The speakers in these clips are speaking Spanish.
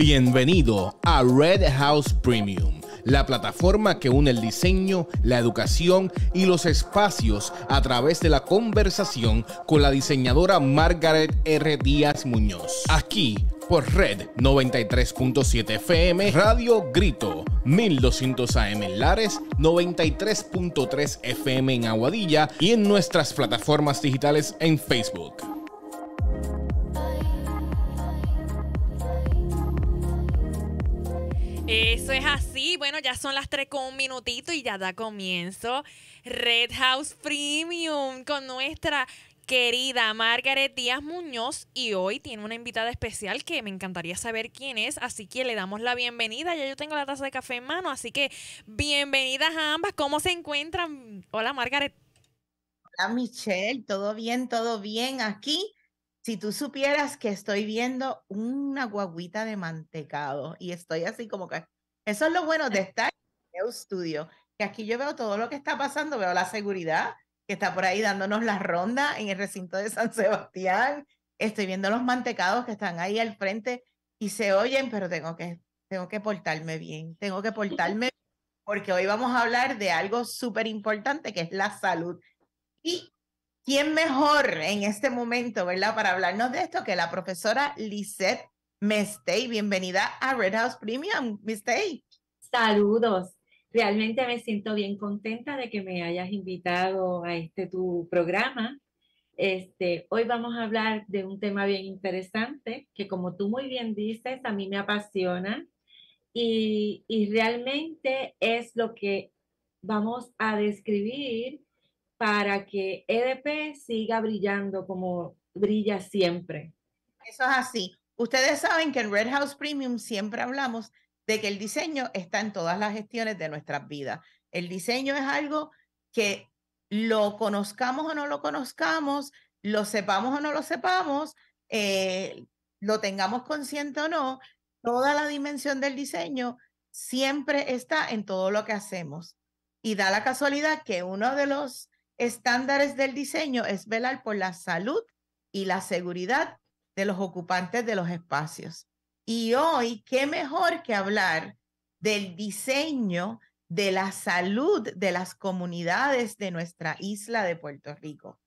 Bienvenido a Red House Premium, la plataforma que une el diseño, la educación y los espacios a través de la conversación con la diseñadora Margaret R. Díaz Muñoz. Aquí por Red 93.7 FM, Radio Grito 1200 AM en Lares, 93.3 FM en Aguadilla y en nuestras plataformas digitales en Facebook. Eso es así. Bueno, ya son las 3 con un minutito y ya da comienzo Red House Premium con nuestra querida Margaret Díaz Muñoz y hoy tiene una invitada especial que me encantaría saber quién es, así que le damos la bienvenida. Ya yo tengo la taza de café en mano, así que bienvenidas a ambas. ¿Cómo se encuentran? Hola Margaret. Hola Michelle, todo bien, todo bien aquí si tú supieras que estoy viendo una guaguita de mantecado y estoy así como que... Eso es lo bueno de estar en el estudio, que aquí yo veo todo lo que está pasando, veo la seguridad que está por ahí dándonos la ronda en el recinto de San Sebastián, estoy viendo los mantecados que están ahí al frente y se oyen, pero tengo que, tengo que portarme bien, tengo que portarme bien, porque hoy vamos a hablar de algo súper importante que es la salud. Y ¿Quién mejor en este momento, verdad, para hablarnos de esto que la profesora Lisette Mestey? Bienvenida a Red House Premium, Mestey. Saludos. Realmente me siento bien contenta de que me hayas invitado a este tu programa. Este, hoy vamos a hablar de un tema bien interesante que como tú muy bien dices, a mí me apasiona y, y realmente es lo que vamos a describir para que EDP siga brillando como brilla siempre. Eso es así. Ustedes saben que en Red House Premium siempre hablamos de que el diseño está en todas las gestiones de nuestras vidas. El diseño es algo que lo conozcamos o no lo conozcamos, lo sepamos o no lo sepamos, eh, lo tengamos consciente o no, toda la dimensión del diseño siempre está en todo lo que hacemos. Y da la casualidad que uno de los estándares del diseño es velar por la salud y la seguridad de los ocupantes de los espacios. Y hoy, ¿qué mejor que hablar del diseño de la salud de las comunidades de nuestra isla de Puerto Rico?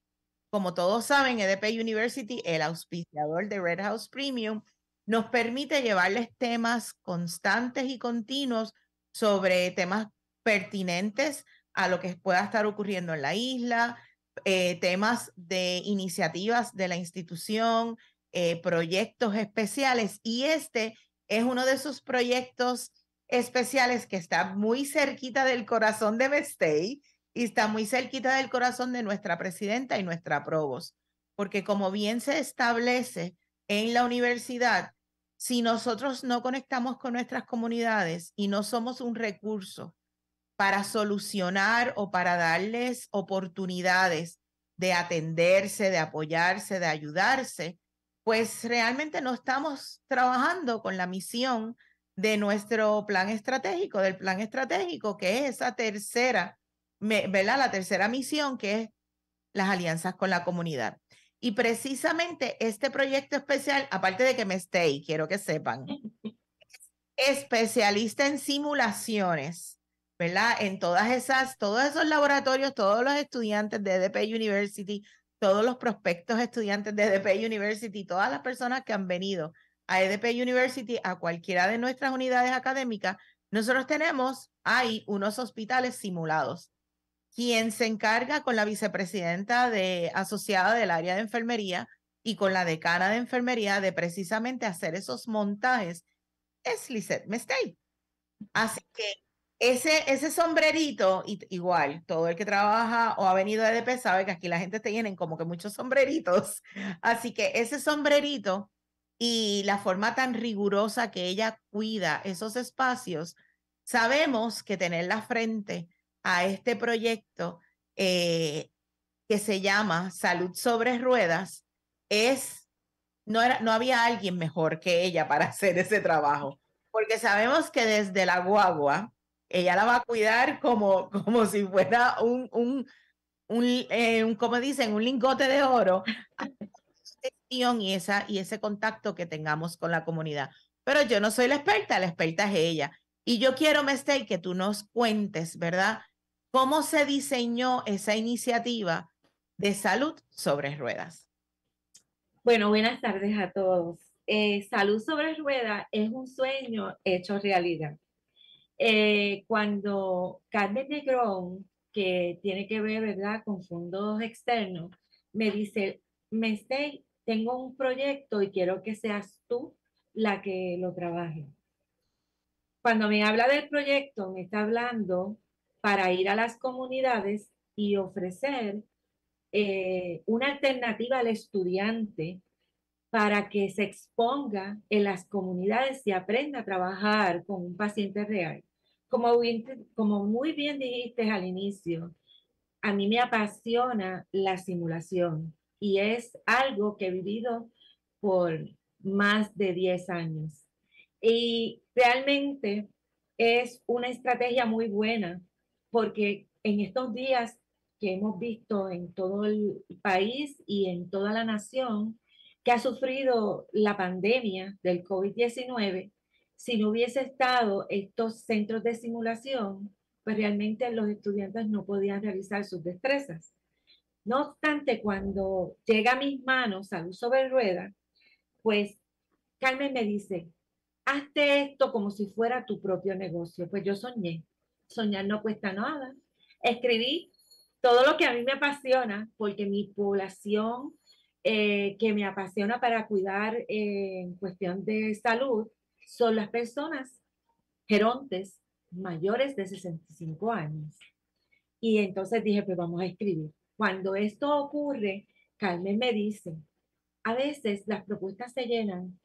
Como todos saben, EDP University, el auspiciador de Red House Premium, nos permite llevarles temas constantes y continuos sobre temas pertinentes a lo que pueda estar ocurriendo en la isla, eh, temas de iniciativas de la institución, eh, proyectos especiales y este es uno de esos proyectos especiales que está muy cerquita del corazón de Bestey y está muy cerquita del corazón de nuestra presidenta y nuestra provos porque como bien se establece en la universidad, si nosotros no conectamos con nuestras comunidades y no somos un recurso para solucionar o para darles oportunidades de atenderse, de apoyarse, de ayudarse, pues realmente no estamos trabajando con la misión de nuestro plan estratégico, del plan estratégico, que es esa tercera, ¿verdad? La tercera misión, que es las alianzas con la comunidad. Y precisamente este proyecto especial, aparte de que me esté, quiero que sepan, especialista en simulaciones ¿verdad? En todas esas, todos esos laboratorios, todos los estudiantes de EDP University, todos los prospectos estudiantes de EDP University, todas las personas que han venido a EDP University, a cualquiera de nuestras unidades académicas, nosotros tenemos, hay unos hospitales simulados. Quien se encarga con la vicepresidenta de, asociada del área de enfermería y con la decana de enfermería de precisamente hacer esos montajes es Lisette Mestey. Así que ese, ese sombrerito, igual, todo el que trabaja o ha venido de EDP sabe que aquí la gente te como que muchos sombreritos. Así que ese sombrerito y la forma tan rigurosa que ella cuida esos espacios, sabemos que tener la frente a este proyecto eh, que se llama Salud sobre Ruedas es, no, era, no había alguien mejor que ella para hacer ese trabajo, porque sabemos que desde la guagua, ella la va a cuidar como, como si fuera un, un, un, eh, como dicen, un lingote de oro. y, esa, y ese contacto que tengamos con la comunidad. Pero yo no soy la experta, la experta es ella. Y yo quiero, Mestel, que tú nos cuentes, ¿verdad? ¿Cómo se diseñó esa iniciativa de salud sobre ruedas? Bueno, buenas tardes a todos. Eh, salud sobre ruedas es un sueño hecho realidad. Eh, cuando Carmen Negrón, que tiene que ver, ¿verdad?, con fondos externos, me dice, tengo un proyecto y quiero que seas tú la que lo trabaje. Cuando me habla del proyecto, me está hablando para ir a las comunidades y ofrecer eh, una alternativa al estudiante para que se exponga en las comunidades y aprenda a trabajar con un paciente real. Como, muy bien dijiste al inicio, a mí me apasiona la simulación y es algo que he vivido por más de 10 años. Y realmente es una estrategia muy buena porque en estos días que hemos visto en todo el país y en toda la nación, que ha sufrido la pandemia del COVID-19, si no hubiese estado estos centros de simulación, pues realmente los estudiantes no podían realizar sus destrezas. No obstante, cuando llega a mis manos Salud uso rueda, pues Carmen me dice, hazte esto como si fuera tu propio negocio. Pues yo soñé. Soñar no cuesta nada. Escribí todo lo que a mí me apasiona, porque mi población eh, que me apasiona para cuidar eh, en cuestión de salud son las personas gerontes mayores de 65 años. Y entonces dije, pues vamos a escribir. Cuando esto ocurre, Carmen me dice, a veces las propuestas se llenan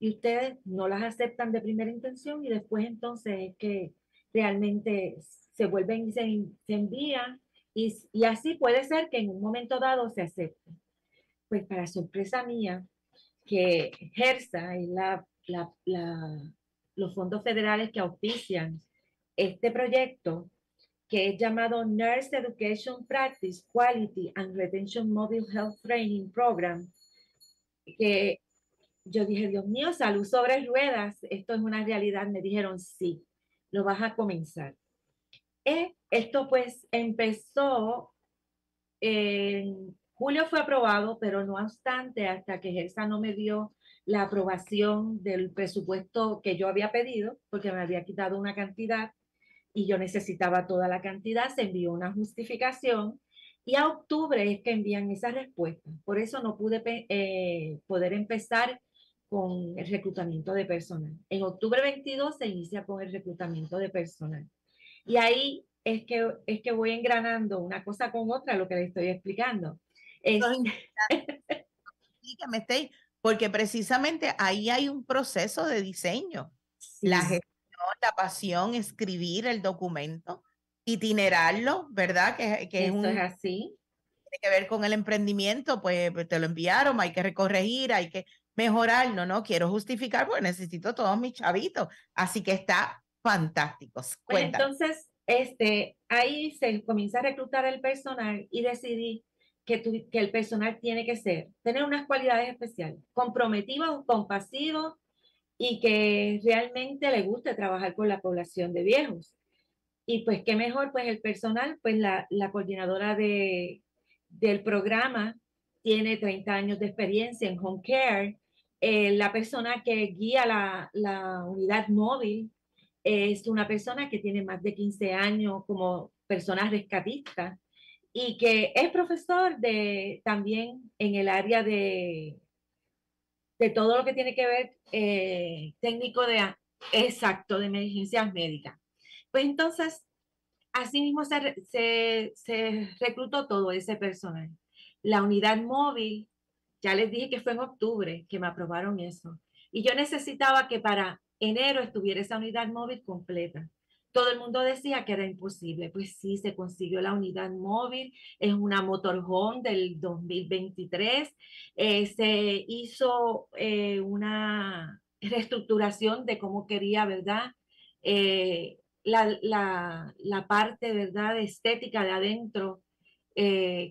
y ustedes no las aceptan de primera intención y después entonces es que realmente se vuelven y se, envían y, y así puede ser que en un momento dado se acepten pues para sorpresa mía, que GERSA y la, los fondos federales que auspician este proyecto, que es llamado Nurse Education Practice Quality and Retention Mobile Health Training Program, que yo dije, Dios mío, salud sobre ruedas, esto es una realidad. Me dijeron, sí, lo vas a comenzar. Eh, esto pues empezó en Julio fue aprobado, pero no obstante, hasta que Gersa no me dio la aprobación del presupuesto que yo había pedido, porque me había quitado una cantidad y yo necesitaba toda la cantidad, se envió una justificación y a octubre es que envían esa respuestas. Por eso no pude eh, poder empezar con el reclutamiento de personal. En octubre 22 se inicia con el reclutamiento de personal. Y ahí es que, es que voy engranando una cosa con otra, lo que le estoy explicando. porque precisamente ahí hay un proceso de diseño. La gestión, la pasión, escribir el documento, itinerarlo, ¿verdad? Que, que Eso es, es así. Tiene que ver con el emprendimiento, pues, pues, te lo enviaron, hay que recorregir, hay que mejorarlo, no, no quiero justificar porque necesito todos mis chavitos. Así que está fantástico. Pues, entonces, este, ahí se comienza a reclutar el personal y decidí que, el personal tiene que ser, tener unas cualidades especiales, comprometido, compasivo y que realmente le guste trabajar con la población de viejos. Y pues qué mejor, pues el personal, pues la, coordinadora de, del programa tiene 30 años de experiencia en home care, eh, la persona que guía la, la unidad móvil es una persona que tiene más de 15 años como persona rescatista y que es profesor de también en el área de, de todo lo que tiene que ver eh, técnico de exacto de emergencias médicas. Pues entonces, así mismo se, se reclutó todo ese personal. La unidad móvil, ya les dije que fue en octubre que me aprobaron eso. Y yo necesitaba que para enero estuviera esa unidad móvil completa. Todo el mundo decía que era imposible. Pues sí, se consiguió la unidad móvil, es una motorhome del 2023. Eh, se hizo eh, una reestructuración de cómo quería, ¿verdad? Eh, la, parte, ¿verdad?, estética de adentro,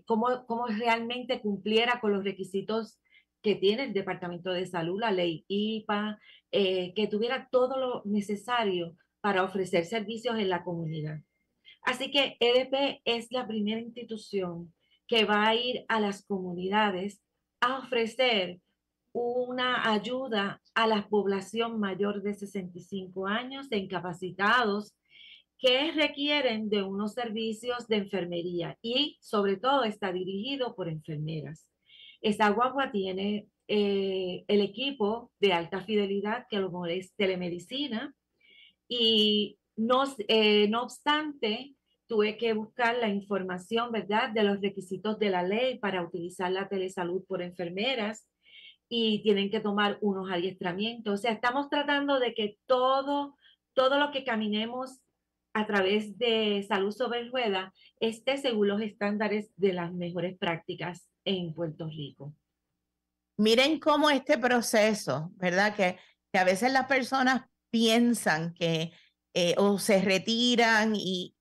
cómo, cómo realmente cumpliera con los requisitos que tiene el Departamento de Salud, la ley IPA, que tuviera todo lo necesario para ofrecer servicios en la comunidad. Así que EDP es la primera institución que va a ir a las comunidades a ofrecer una ayuda a la población mayor de 65 años, de incapacitados, que requieren de unos servicios de enfermería y sobre todo está dirigido por enfermeras. Esta guagua tiene eh, el equipo de alta fidelidad, que lo es telemedicina, y no, eh, no obstante, tuve que buscar la información, ¿verdad?, de los requisitos de la ley para utilizar la telesalud por enfermeras y tienen que tomar unos adiestramientos. O sea, estamos tratando de que todo, todo lo que caminemos a través de salud sobre rueda esté según los estándares de las mejores prácticas en Puerto Rico. Miren cómo este proceso, ¿verdad? Que, que a veces las personas piensan que eh, o se retiran y,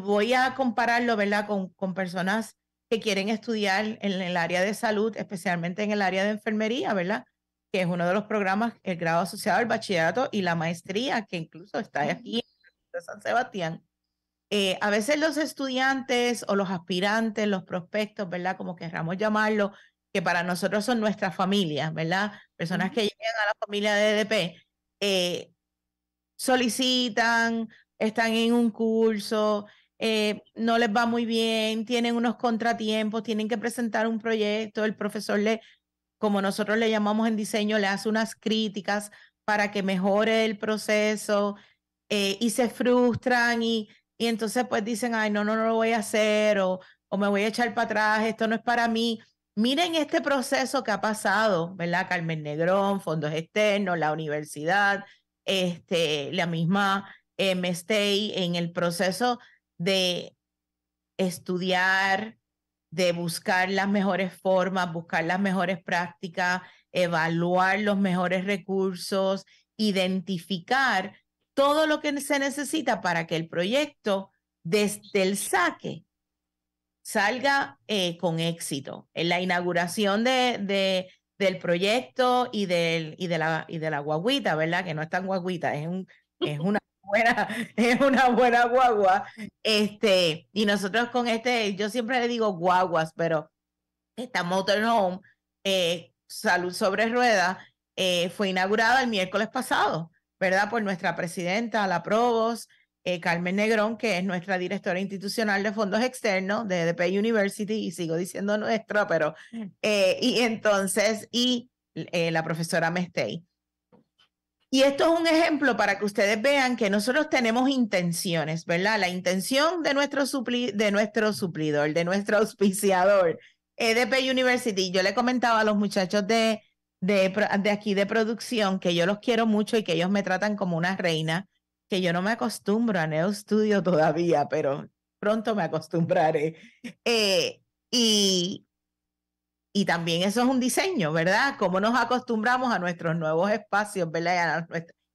voy a compararlo, ¿verdad? Con, con personas que quieren estudiar en el área de salud, especialmente en el área de enfermería, ¿verdad? Que es uno de los programas, el grado asociado al bachillerato y la maestría, que incluso está aquí en San Sebastián. Eh, a veces los estudiantes o los aspirantes, los prospectos, ¿verdad? Como querramos llamarlo, que para nosotros son nuestras familias, ¿verdad? Personas que llegan a la familia de EDP, eh, solicitan, están en un curso, eh, no les va muy bien, tienen unos contratiempos, tienen que presentar un proyecto, el profesor le, como nosotros le llamamos en diseño, le hace unas críticas para que mejore el proceso eh, y se frustran y, entonces pues dicen, ay, no, no, no lo voy a hacer o me voy a echar para atrás, esto no es para mí. Miren este proceso que ha pasado, ¿verdad? Carmen Negrón, fondos externos, la universidad, este, la misma eh, MST en el proceso de estudiar, de buscar las mejores formas, buscar las mejores prácticas, evaluar los mejores recursos, identificar todo lo que se necesita para que el proyecto desde el saque salga eh, con éxito. En la inauguración de, de, del proyecto y, del, y, de la, y de la guaguita, ¿verdad? Que no es tan guaguita, es, un, es una buena, es una buena guagua. Este, y nosotros con este, yo siempre le digo guaguas, pero esta motorhome, eh, salud sobre ruedas, eh, fue inaugurada el miércoles pasado, ¿verdad? Por nuestra presidenta, la probos eh, Carmen Negrón, que es nuestra directora institucional de fondos externos de DP University, y sigo diciendo nuestro, pero, eh, y entonces, y eh, la profesora Mestey. Y esto es un ejemplo para que ustedes vean que nosotros tenemos intenciones, ¿verdad? La intención de nuestro, de nuestro suplidor, de nuestro auspiciador, EDP University. Yo le comentaba a los muchachos de, de, aquí de producción que yo los quiero mucho y que ellos me tratan como una reina que yo no me acostumbro a Neo Studio todavía, pero pronto me acostumbraré. Eh, y, y también eso es un diseño, ¿verdad? Cómo nos acostumbramos a nuestros nuevos espacios, ¿verdad?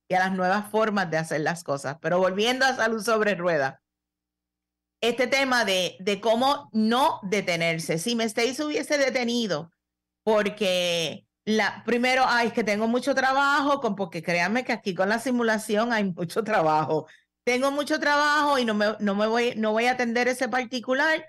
Y a, las nuevas formas de hacer las cosas. Pero volviendo a salud sobre rueda, este tema de, de cómo no detenerse. Si me hubiese detenido porque la, primero, ay, es que tengo mucho trabajo, con, porque créanme que aquí con la simulación hay mucho trabajo. Tengo mucho trabajo y no me, no me voy, no voy a atender ese particular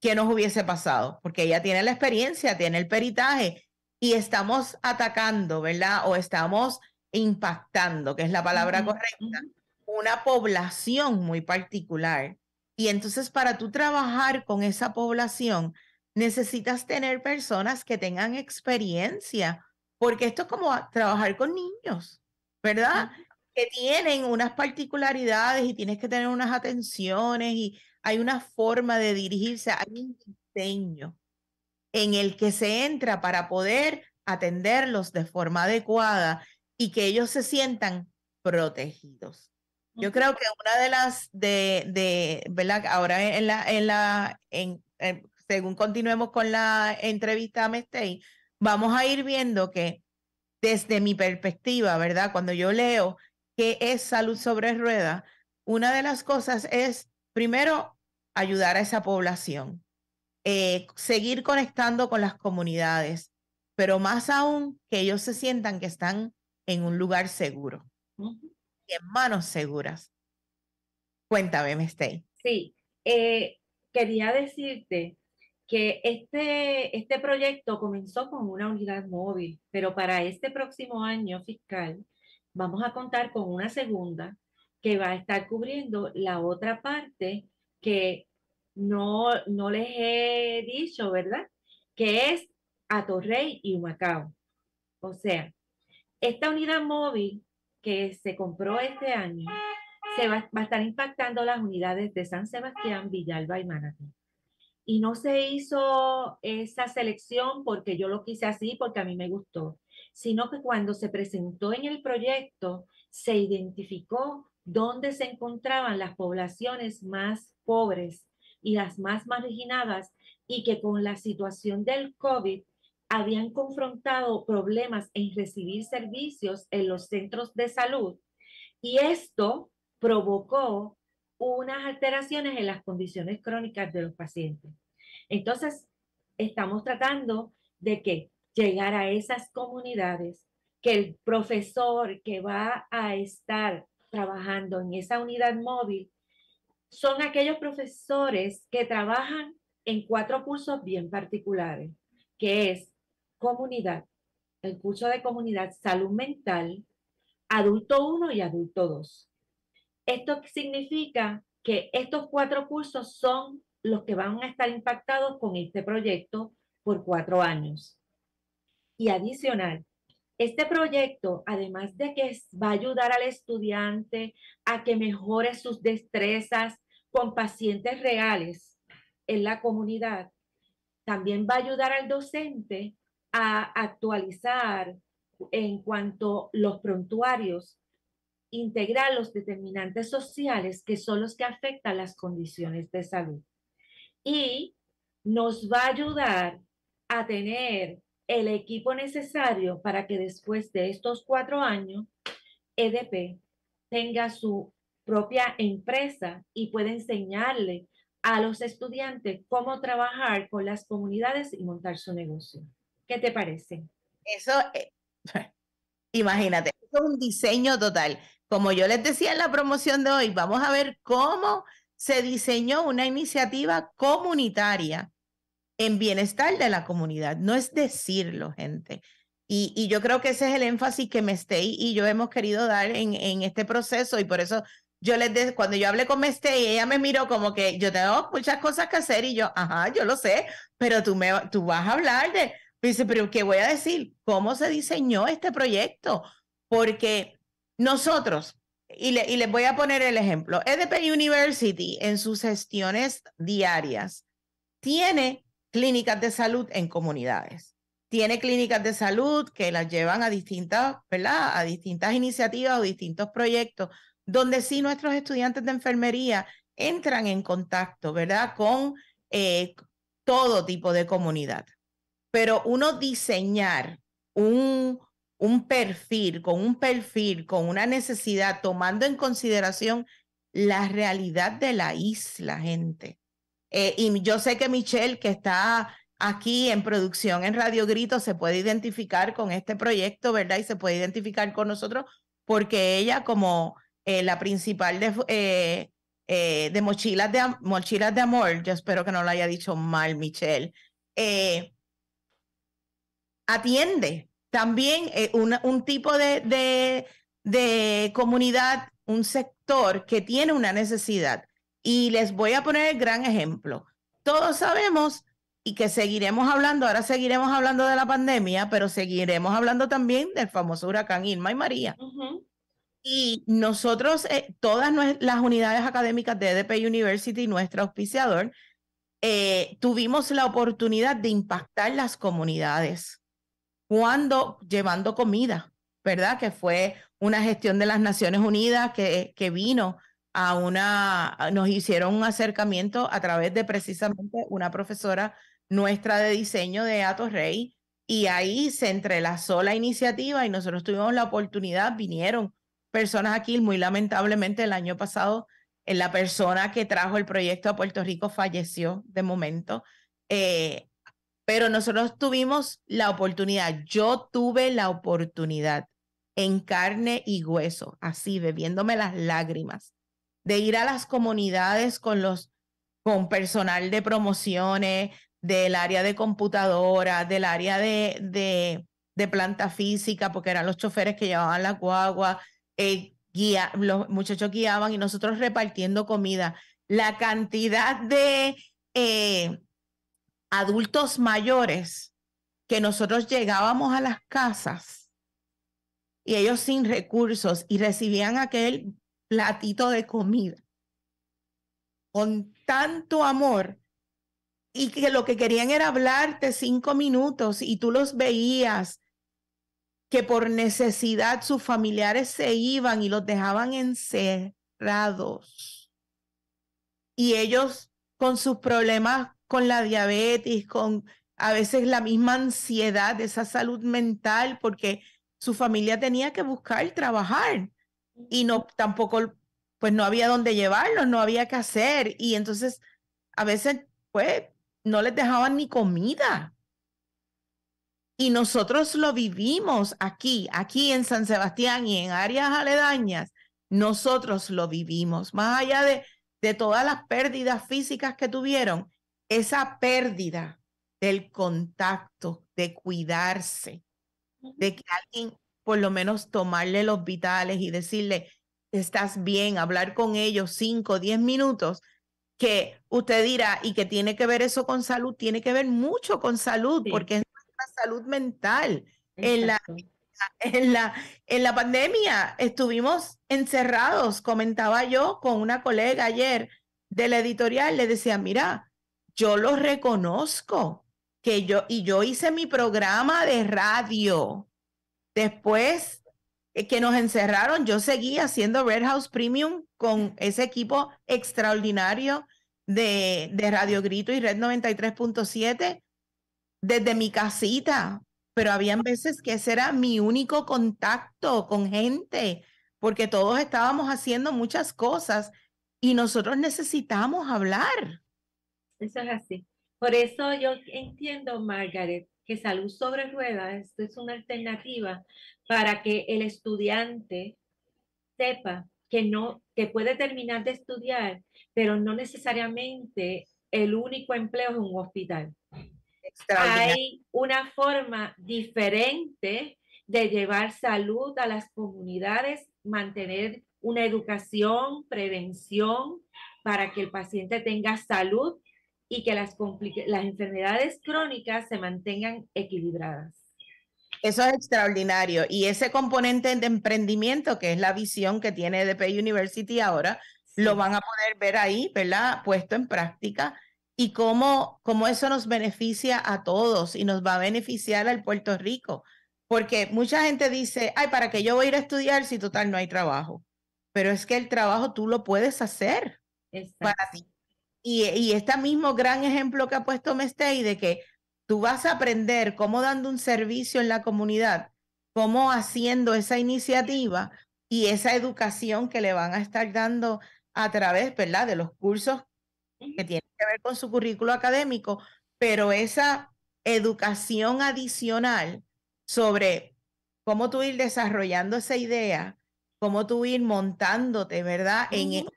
que nos hubiese pasado, porque ella tiene la experiencia, tiene el peritaje y estamos atacando, ¿verdad? O estamos impactando, que es la palabra correcta, una población muy particular. Y entonces para tú trabajar con esa población, necesitas tener personas que tengan experiencia, porque esto es como trabajar con niños, ¿verdad? Que tienen unas particularidades y tienes que tener unas atenciones y hay una forma de dirigirse, hay un diseño en el que se entra para poder atenderlos de forma adecuada y que ellos se sientan protegidos. Yo creo que una de las de, de ¿verdad? Ahora en la, en la, en, eh, según continuemos con la entrevista a Mestey, vamos a ir viendo que desde mi perspectiva, ¿verdad? Cuando yo leo qué es salud sobre rueda, una de las cosas es, primero, ayudar a esa población, eh, seguir conectando con las comunidades, pero más aún que ellos se sientan que están en un lugar seguro, en manos seguras. Cuéntame, Mestey. Sí, eh, quería decirte que este, este proyecto comenzó con una unidad móvil, pero para este próximo año fiscal vamos a contar con una segunda que va a estar cubriendo la otra parte que no, no les he dicho, ¿verdad? Que es a Torrey y Humacao. O sea, esta unidad móvil que se compró este año se va, va a estar impactando las unidades de San Sebastián, Villalba y Manatí y no se hizo esa selección porque yo lo quise así, porque a mí me gustó, sino que cuando se presentó en el proyecto, se identificó dónde se encontraban las poblaciones más pobres y las más marginadas y que con la situación del COVID habían confrontado problemas en recibir servicios en los centros de salud. Y esto provocó unas alteraciones en las condiciones crónicas de los pacientes. Entonces, estamos tratando de que llegar a esas comunidades, que el profesor que va a estar trabajando en esa unidad móvil son aquellos profesores que trabajan en cuatro cursos bien particulares, que es comunidad, el curso de comunidad, salud mental, adulto 1 y adulto 2. Esto significa que estos cuatro cursos son los que van a estar impactados con este proyecto por cuatro años. Y adicional, este proyecto, además de que va a ayudar al estudiante a que mejore sus destrezas con pacientes reales en la comunidad, también va a ayudar al docente a actualizar en cuanto los prontuarios integrar los determinantes sociales que son los que afectan las condiciones de salud. Y nos va a ayudar a tener el equipo necesario para que después de estos cuatro años, EDP tenga su propia empresa y pueda enseñarle a los estudiantes cómo trabajar con las comunidades y montar su negocio. ¿Qué te parece? Eso, eh, imagínate, es un diseño total como yo les decía en la promoción de hoy, vamos a ver cómo se diseñó una iniciativa comunitaria en bienestar de la comunidad. No es decirlo, gente. Y, yo creo que ese es el énfasis que Mestey y yo hemos querido dar en, este proceso y por eso yo les cuando yo hablé con Mestey, ella me miró como que yo tengo muchas cosas que hacer y yo, ajá, yo lo sé, pero tú, me, tú vas a hablar de, dice, pero ¿qué voy a decir? ¿Cómo se diseñó este proyecto? Porque nosotros, y, les voy a poner el ejemplo, EDP University en sus gestiones diarias tiene clínicas de salud en comunidades. Tiene clínicas de salud que las llevan a distintas, A distintas iniciativas o distintos proyectos, donde sí nuestros estudiantes de enfermería entran en contacto, ¿verdad? Con eh, todo tipo de comunidad. Pero uno diseñar un, un perfil, con un perfil, con una necesidad, tomando en consideración la realidad de la isla, gente. Eh, y yo sé que Michelle, que está aquí en producción en Radio Grito, se puede identificar con este proyecto, ¿verdad? Y se puede identificar con nosotros, porque ella, como eh, la principal de, eh, mochilas, de mochilas de Amor, yo espero que no lo haya dicho mal, Michelle, atiende también eh, un tipo de, de, comunidad, un sector que tiene una necesidad. Y les voy a poner el gran ejemplo. Todos sabemos y que seguiremos hablando, ahora seguiremos hablando de la pandemia, pero seguiremos hablando también del famoso huracán Irma y María. Y nosotros, eh, todas las unidades académicas de EDP University, nuestro auspiciador, eh, tuvimos la oportunidad de impactar las comunidades cuando llevando comida, ¿verdad? Que fue una gestión de las Naciones Unidas que, que vino a una, nos hicieron un acercamiento a través de precisamente una profesora nuestra de diseño de Atos Rey y ahí se entrelazó la iniciativa y nosotros tuvimos la oportunidad, vinieron personas aquí, muy lamentablemente el año pasado eh, la persona que trajo el proyecto a Puerto Rico falleció de momento. Eh, pero nosotros tuvimos la oportunidad, yo tuve la oportunidad en carne y hueso, así bebiéndome las lágrimas, de ir a las comunidades con los con personal de promociones, del área de computadora, del área de, de, planta física, porque eran los choferes que llevaban la guagua, eh, guía, los muchachos guiaban y nosotros repartiendo comida. La cantidad de eh, adultos mayores que nosotros llegábamos a las casas y ellos sin recursos y recibían aquel platito de comida con tanto amor y que lo que querían era hablarte cinco minutos y tú los veías que por necesidad sus familiares se iban y los dejaban encerrados. Y ellos con sus problemas con la diabetes, con a veces la misma ansiedad, de esa salud mental, porque su familia tenía que buscar trabajar y no tampoco, pues no había dónde llevarlos, no había qué hacer. Y entonces a veces, pues, no les dejaban ni comida. Y nosotros lo vivimos aquí, aquí en San Sebastián y en áreas aledañas. Nosotros lo vivimos, más allá de todas las pérdidas físicas que tuvieron, esa pérdida del contacto, de cuidarse, de que alguien por lo menos tomarle los vitales y decirle, estás bien, hablar con ellos cinco, diez minutos, que usted dirá, y que tiene que ver eso con salud, tiene que ver mucho con salud, porque es la salud mental. En la, en la, en, la, pandemia estuvimos encerrados, comentaba yo con una colega ayer de la editorial, le decía, mira, yo lo reconozco, que yo, y yo hice mi programa de radio. Después eh, que nos encerraron, yo seguí haciendo Red House Premium con ese equipo extraordinario de, Radio Grito y Red 93.7 desde mi casita, pero habían veces que ese era mi único contacto con gente, porque todos estábamos haciendo muchas cosas y nosotros necesitamos hablar. Eso es así. Por eso yo entiendo, Margaret, que salud sobre ruedas es una alternativa para que el estudiante sepa que no, que puede terminar de estudiar, pero no necesariamente el único empleo es un hospital. Hay una forma diferente de llevar salud a las comunidades, mantener una educación, prevención, para que el paciente tenga salud y que las, las enfermedades crónicas se mantengan equilibradas. Eso es extraordinario. Y ese componente de emprendimiento, que es la visión que tiene EDP University ahora, lo van a poder ver ahí, ¿verdad? Puesto en práctica. Y cómo, eso nos beneficia a todos y nos va a beneficiar al Puerto Rico. Porque mucha gente dice, ay, ¿para qué yo voy a ir a estudiar si total no hay trabajo? Pero es que el trabajo tú lo puedes hacer para ti. Y, este mismo gran ejemplo que ha puesto Mestey de que tú vas a aprender cómo dando un servicio en la comunidad, cómo haciendo esa iniciativa y esa educación que le van a estar dando a través, ¿verdad?, de los cursos que tienen que ver con su currículo académico, pero esa educación adicional sobre cómo tú ir desarrollando esa idea, cómo tú ir montándote, ¿verdad?, en esa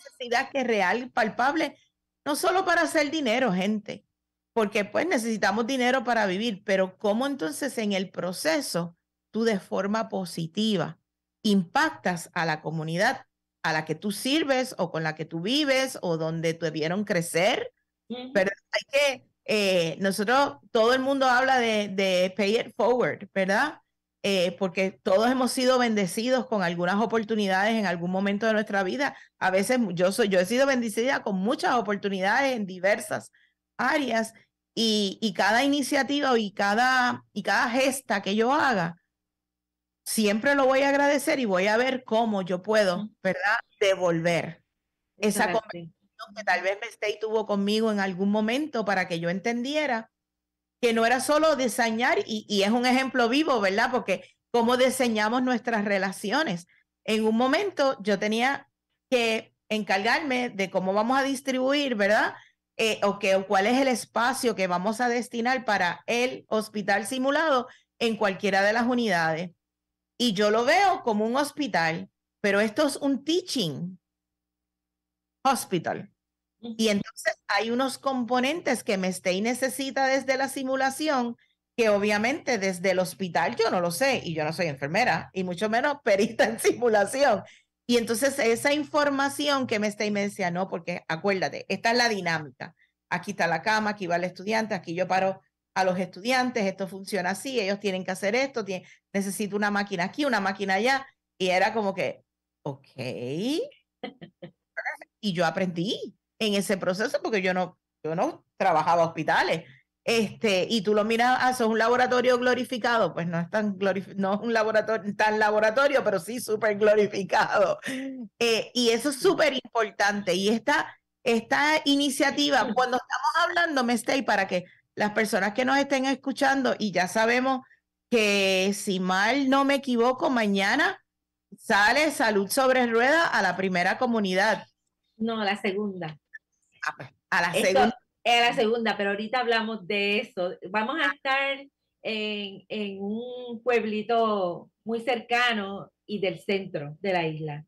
necesidad que es real, palpable no solo para hacer dinero, gente, porque pues necesitamos dinero para vivir, pero cómo entonces en el proceso tú de forma positiva impactas a la comunidad a la que tú sirves o con la que tú vives o donde te vieron crecer. Pero hay que, eh, nosotros, todo el mundo habla de, de pay it forward, ¿verdad? Eh, porque todos hemos sido bendecidos con algunas oportunidades en algún momento de nuestra vida. A veces yo, yo he sido bendecida con muchas oportunidades en diversas áreas y, cada iniciativa y cada, y cada gesta que yo haga, siempre lo voy a agradecer y voy a ver cómo yo puedo, ¿verdad?, devolver esa conversación que tal vez y tuvo conmigo en algún momento para que yo entendiera que no era solo diseñar, y, y es un ejemplo vivo, ¿verdad? Porque cómo diseñamos nuestras relaciones. En un momento yo tenía que encargarme de cómo vamos a distribuir, ¿verdad? Eh, o cuál es el espacio que vamos a destinar para el hospital simulado en cualquiera de las unidades. Y yo lo veo como un hospital, pero esto es un teaching hospital. Y entonces hay unos componentes que Mestey necesita desde la simulación que obviamente desde el hospital yo no lo sé y yo no soy enfermera y mucho menos perita en simulación. Y entonces esa información que Mestey me decía, no, porque acuérdate, esta es la dinámica. Aquí está la cama, aquí va el estudiante, aquí yo paro a los estudiantes, esto funciona así, ellos tienen que hacer esto, necesito una máquina aquí, una máquina allá. Y era como que, ok. y yo aprendí en ese proceso porque yo no, yo no trabajaba hospitales. Este, y tú lo miras, ah, es un laboratorio glorificado, pues no es tan no es un laboratorio, tan laboratorio, pero sí súper glorificado. Eh, y eso es súper importante. Y esta, esta iniciativa, cuando estamos hablando, stay para que las personas que nos estén escuchando, y ya sabemos que si mal no me equivoco, mañana sale Salud sobre Rueda a la primera comunidad. No, a la segunda a, la segunda. A la segunda, pero ahorita hablamos de eso. Vamos a estar en, un pueblito muy cercano y del centro de la isla.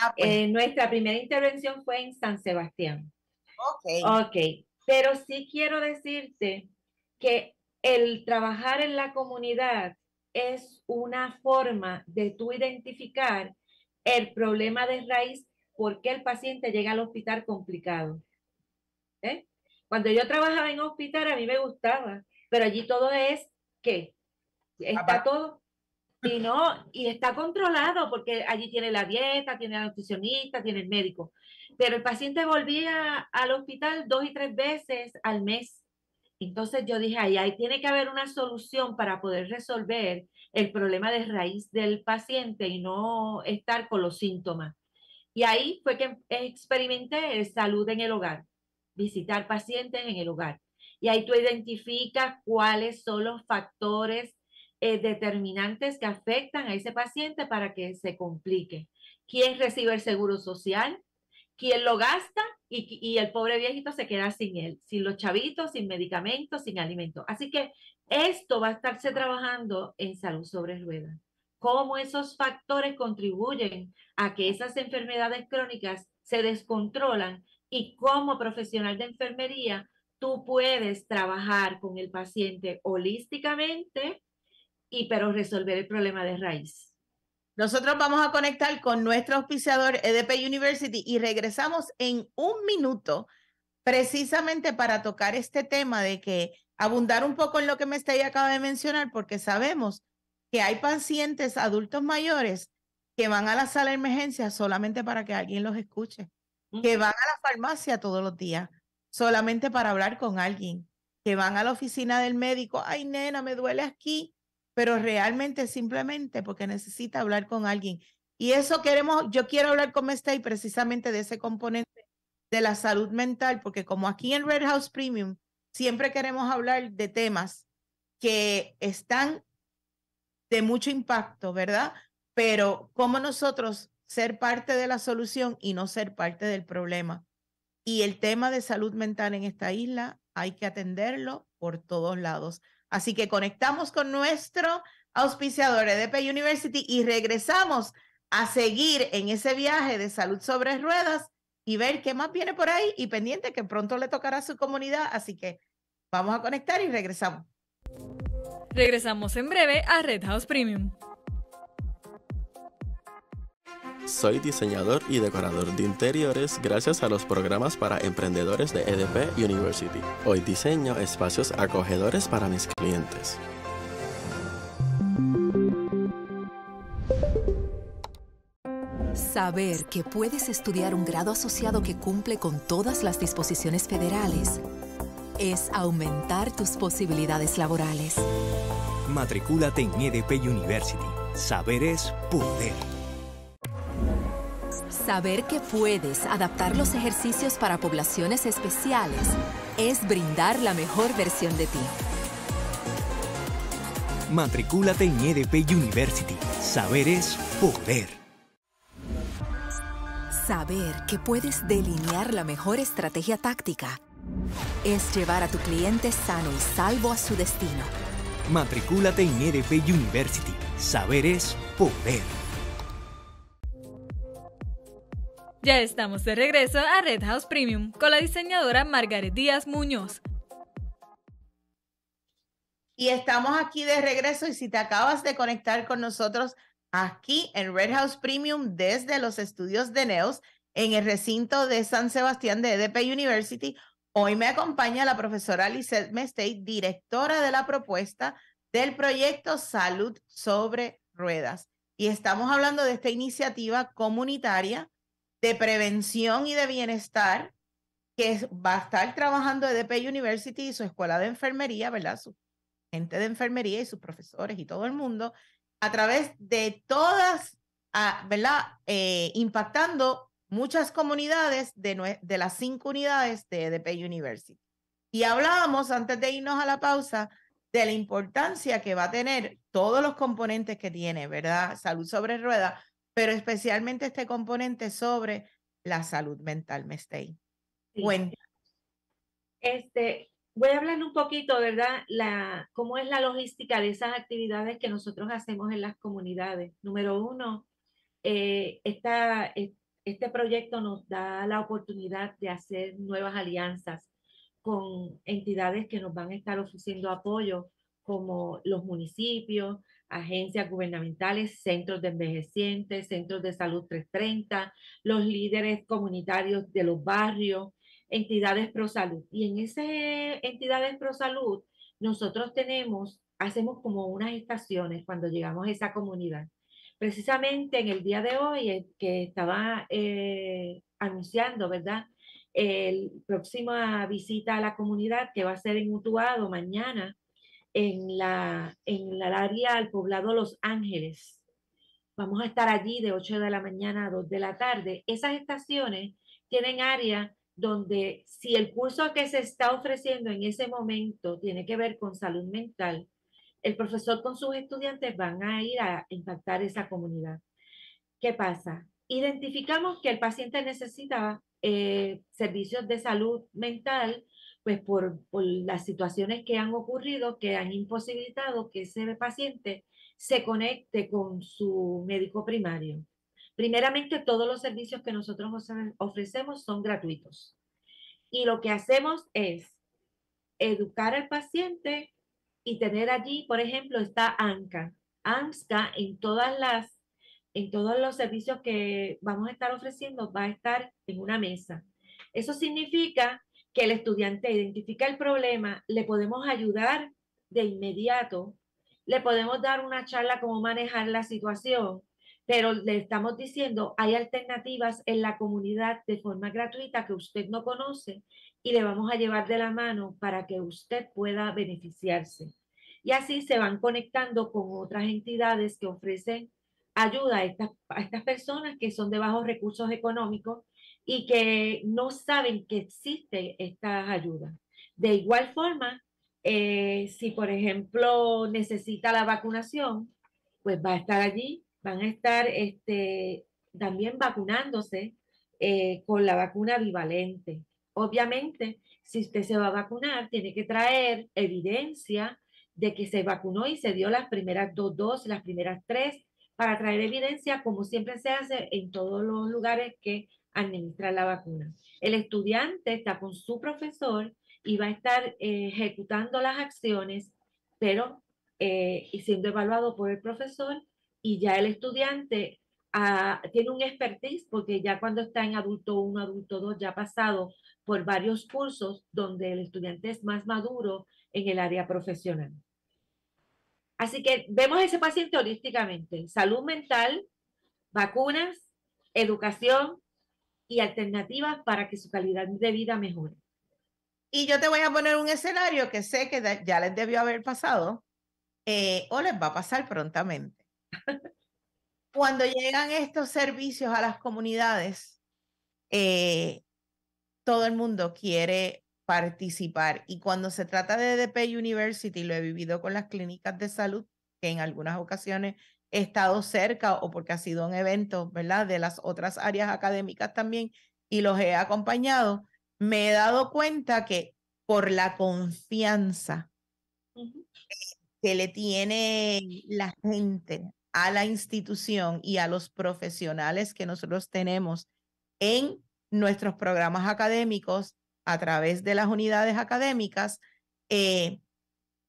Ah, pues. eh, nuestra primera intervención fue en San Sebastián. Ok. Ok, pero sí quiero decirte que el trabajar en la comunidad es una forma de tú identificar el problema de raíz, por qué el paciente llega al hospital complicado. ¿eh? Cuando yo trabajaba en hospital, a mí me gustaba, pero allí todo es, que Está todo. Y no, y está controlado, porque allí tiene la dieta, tiene la nutricionista, tiene el médico. Pero el paciente volvía al hospital dos y tres veces al mes. Entonces yo dije, ahí, tiene que haber una solución para poder resolver el problema de raíz del paciente y no estar con los síntomas. Y ahí fue que experimenté salud en el hogar visitar pacientes en el hogar. Y ahí tú identificas cuáles son los factores eh, determinantes que afectan a ese paciente para que se complique. ¿Quién recibe el seguro social? ¿Quién lo gasta? Y, el pobre viejito se queda sin él, sin los chavitos, sin medicamentos, sin alimentos. Así que esto va a estarse trabajando en salud sobre ruedas. Cómo esos factores contribuyen a que esas enfermedades crónicas se descontrolan y como profesional de enfermería, tú puedes trabajar con el paciente holísticamente, y pero resolver el problema de raíz. Nosotros vamos a conectar con nuestro auspiciador EDP University y regresamos en un minuto precisamente para tocar este tema de que abundar un poco en lo que me estoy acaba de mencionar, porque sabemos que hay pacientes adultos mayores que van a la sala de emergencia solamente para que alguien los escuche que van a la farmacia todos los días solamente para hablar con alguien, que van a la oficina del médico, ay nena, me duele aquí, pero realmente simplemente porque necesita hablar con alguien. Y eso queremos, yo quiero hablar con y precisamente de ese componente de la salud mental, porque como aquí en Red House Premium siempre queremos hablar de temas que están de mucho impacto, ¿verdad? Pero como nosotros ser parte de la solución y no ser parte del problema. Y el tema de salud mental en esta isla hay que atenderlo por todos lados. Así que conectamos con nuestro auspiciador EDP University y regresamos a seguir en ese viaje de salud sobre ruedas y ver qué más viene por ahí y pendiente que pronto le tocará a su comunidad. Así que vamos a conectar y regresamos. Regresamos en breve a Red House Premium. Soy diseñador y decorador de interiores gracias a los programas para emprendedores de EDP University. Hoy diseño espacios acogedores para mis clientes. Saber que puedes estudiar un grado asociado que cumple con todas las disposiciones federales es aumentar tus posibilidades laborales. Matricúlate en EDP University. Saber es poder. Saber que puedes adaptar los ejercicios para poblaciones especiales es brindar la mejor versión de ti. Matricúlate en EDP University. Saber es poder. Saber que puedes delinear la mejor estrategia táctica es llevar a tu cliente sano y salvo a su destino. Matricúlate en EDP University. Saber es poder. Ya estamos de regreso a Red House Premium con la diseñadora Margaret Díaz Muñoz. Y estamos aquí de regreso y si te acabas de conectar con nosotros aquí en Red House Premium desde los estudios de Neos en el recinto de San Sebastián de EDP University, hoy me acompaña la profesora Lizette Mestey, directora de la propuesta del proyecto Salud sobre Ruedas. Y estamos hablando de esta iniciativa comunitaria de prevención y de bienestar que va a estar trabajando EDP University y su escuela de enfermería, ¿verdad? Su gente de enfermería y sus profesores y todo el mundo, a través de todas, ah, ¿verdad? Eh, impactando muchas comunidades de, de las cinco unidades de EDP University. Y hablábamos antes de irnos a la pausa de la importancia que va a tener todos los componentes que tiene, ¿verdad? Salud sobre rueda pero especialmente este componente sobre la salud mental, Mestey. Este, voy a hablar un poquito, ¿verdad? La, cómo es la logística de esas actividades que nosotros hacemos en las comunidades. Número uno, eh, esta, eh, este proyecto nos da la oportunidad de hacer nuevas alianzas con entidades que nos van a estar ofreciendo apoyo, como los municipios, agencias gubernamentales, centros de envejecientes, centros de salud 330, los líderes comunitarios de los barrios, entidades pro salud. Y en esas entidades pro salud, nosotros tenemos, hacemos como unas estaciones cuando llegamos a esa comunidad. Precisamente en el día de hoy, eh, que estaba eh, anunciando, ¿verdad? El próxima visita a la comunidad que va a ser en Utuado mañana, en la, en el área al poblado Los Ángeles. Vamos a estar allí de 8 de la mañana a 2 de la tarde. Esas estaciones tienen áreas donde si el curso que se está ofreciendo en ese momento tiene que ver con salud mental, el profesor con sus estudiantes van a ir a impactar esa comunidad. ¿Qué pasa? Identificamos que el paciente necesita eh, servicios de salud mental pues por, por las situaciones que han ocurrido que han imposibilitado que ese paciente se conecte con su médico primario. Primeramente, todos los servicios que nosotros ofrecemos son gratuitos. Y lo que hacemos es educar al paciente y tener allí, por ejemplo, está ANCA. ANCA en todas las en todos los servicios que vamos a estar ofreciendo va a estar en una mesa. Eso significa que el estudiante identifica el problema, le podemos ayudar de inmediato, le podemos dar una charla cómo manejar la situación, pero le estamos diciendo, hay alternativas en la comunidad de forma gratuita que usted no conoce y le vamos a llevar de la mano para que usted pueda beneficiarse. Y así se van conectando con otras entidades que ofrecen ayuda a estas, a estas personas que son de bajos recursos económicos y que no saben que existen estas ayudas. De igual forma, eh, si por ejemplo necesita la vacunación, pues va a estar allí, van a estar este, también vacunándose eh, con la vacuna bivalente. Obviamente, si usted se va a vacunar, tiene que traer evidencia de que se vacunó y se dio las primeras dos dos, las primeras tres, para traer evidencia, como siempre se hace en todos los lugares que administrar la vacuna. El estudiante está con su profesor y va a estar eh, ejecutando las acciones, pero eh, siendo evaluado por el profesor y ya el estudiante ah, tiene un expertise porque ya cuando está en adulto 1, adulto 2, ya ha pasado por varios cursos donde el estudiante es más maduro en el área profesional. Así que vemos ese paciente holísticamente, salud mental, vacunas, educación, y alternativas para que su calidad de vida mejore. Y yo te voy a poner un escenario que sé que ya les debió haber pasado eh, o les va a pasar prontamente. Cuando llegan estos servicios a las comunidades, eh, todo el mundo quiere participar. Y cuando se trata de DP University, lo he vivido con las clínicas de salud, que en algunas ocasiones estado cerca o porque ha sido un evento, ¿verdad? De las otras áreas académicas también y los he acompañado, me he dado cuenta que por la confianza que le tiene la gente a la institución y a los profesionales que nosotros tenemos en nuestros programas académicos a través de las unidades académicas, eh,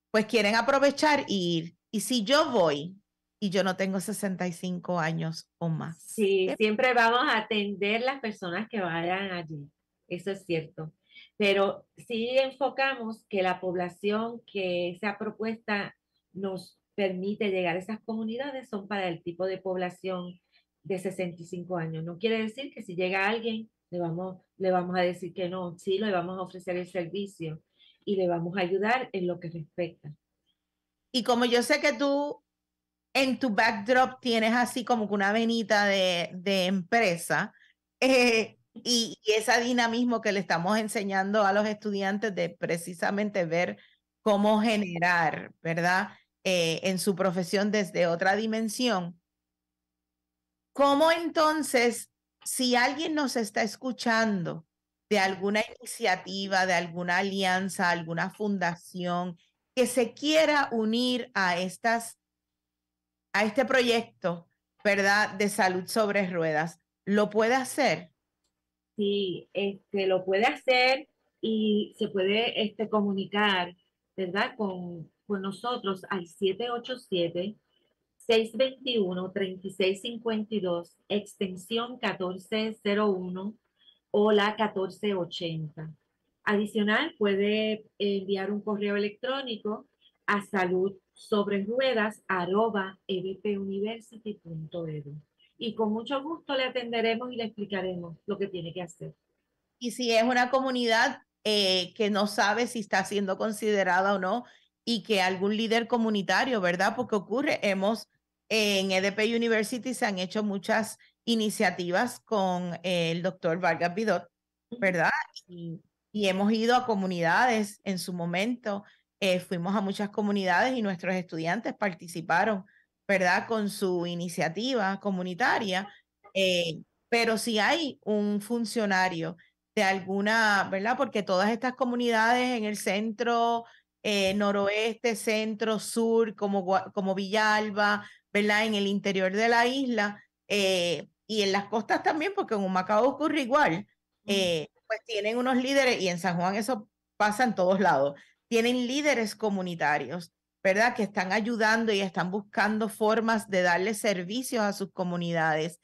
pues quieren aprovechar y ir. Y si yo voy y yo no tengo 65 años o más. Sí, siempre vamos a atender las personas que vayan allí, eso es cierto. Pero sí enfocamos que la población que esa propuesta nos permite llegar a esas comunidades son para el tipo de población de 65 años. No quiere decir que si llega alguien le vamos, le vamos a decir que no, sí, le vamos a ofrecer el servicio y le vamos a ayudar en lo que respecta. Y como yo sé que tú en tu backdrop tienes así como que una venita de, empresa eh, y, y, ese dinamismo que le estamos enseñando a los estudiantes de precisamente ver cómo generar, ¿verdad? Eh, en su profesión desde otra dimensión. ¿Cómo entonces, si alguien nos está escuchando de alguna iniciativa, de alguna alianza, alguna fundación que se quiera unir a estas a este proyecto, ¿verdad?, de salud sobre ruedas. ¿Lo puede hacer? Sí, este, lo puede hacer y se puede este, comunicar, ¿verdad?, con, con nosotros al 787. 621-3652, extensión 1401 o la 1480. Adicional, puede enviar un correo electrónico a salud sobre ruedas arroba edpuniversity.edu. Y con mucho gusto le atenderemos y le explicaremos lo que tiene que hacer. Y si es una comunidad eh, que no sabe si está siendo considerada o no y que algún líder comunitario, ¿verdad? Porque ocurre, hemos en EDP University se han hecho muchas iniciativas con el doctor Vargas Bidot, ¿verdad? y hemos ido a comunidades en su momento eh, fuimos a muchas comunidades y nuestros estudiantes participaron, ¿verdad? Con su iniciativa comunitaria, eh, pero si hay un funcionario de alguna, ¿verdad? Porque todas estas comunidades en el centro, eh, noroeste, centro, sur, como, como Villalba, ¿verdad? En el interior de la isla y en las costas también, porque en Humacao ocurre igual, pues tienen unos líderes y en San Juan eso pasa en todos lados tienen líderes comunitarios, ¿verdad? Que están ayudando y están buscando formas de darle servicios a sus comunidades.